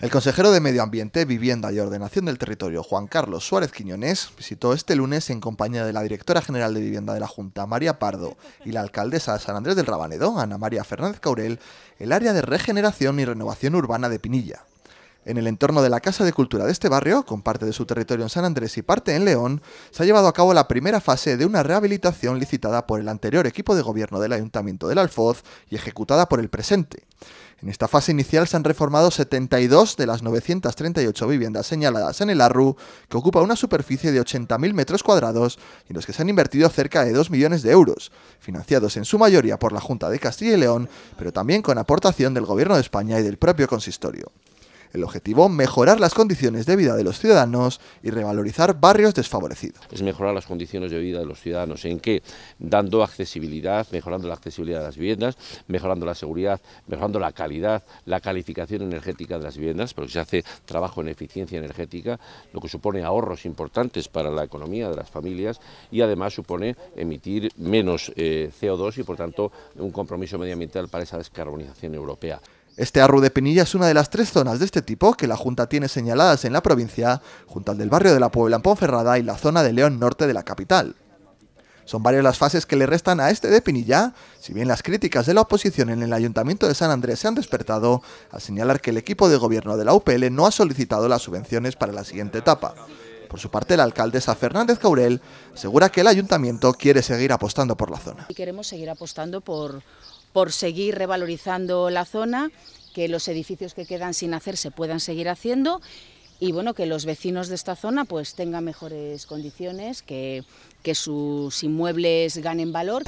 El consejero de Medio Ambiente, Vivienda y Ordenación del Territorio, Juan Carlos Suárez Quiñones, visitó este lunes en compañía de la directora general de Vivienda de la Junta, María Pardo, y la alcaldesa de San Andrés del Rabanedo, Ana María Fernández Caurel, el área de regeneración y renovación urbana de Pinilla. En el entorno de la Casa de Cultura de este barrio, con parte de su territorio en San Andrés y parte en León, se ha llevado a cabo la primera fase de una rehabilitación licitada por el anterior equipo de gobierno del Ayuntamiento del Alfoz y ejecutada por el presente. En esta fase inicial se han reformado 72 de las 938 viviendas señaladas en el ARRU, que ocupa una superficie de 80.000 metros cuadrados y en los que se han invertido cerca de 2 millones de euros, financiados en su mayoría por la Junta de Castilla y León, pero también con aportación del Gobierno de España y del propio consistorio. El objetivo, mejorar las condiciones de vida de los ciudadanos y revalorizar barrios desfavorecidos. Es mejorar las condiciones de vida de los ciudadanos. ¿En qué? Dando accesibilidad, mejorando la accesibilidad de las viviendas, mejorando la seguridad, mejorando la calidad, la calificación energética de las viviendas, porque se hace trabajo en eficiencia energética, lo que supone ahorros importantes para la economía de las familias y además supone emitir menos eh, CO2 y por tanto un compromiso medioambiental para esa descarbonización europea. Este arru de Pinilla es una de las tres zonas de este tipo que la Junta tiene señaladas en la provincia, junto al del barrio de la Puebla en Ponferrada y la zona de León Norte de la capital. Son varias las fases que le restan a este de Pinilla, si bien las críticas de la oposición en el Ayuntamiento de San Andrés se han despertado al señalar que el equipo de gobierno de la UPL no ha solicitado las subvenciones para la siguiente etapa. Por su parte, la alcaldesa Fernández Caurel asegura que el ayuntamiento quiere seguir apostando por la zona. queremos seguir apostando por, por seguir revalorizando la zona, que los edificios que quedan sin hacer se puedan seguir haciendo y bueno, que los vecinos de esta zona pues tengan mejores condiciones, que, que sus inmuebles ganen valor.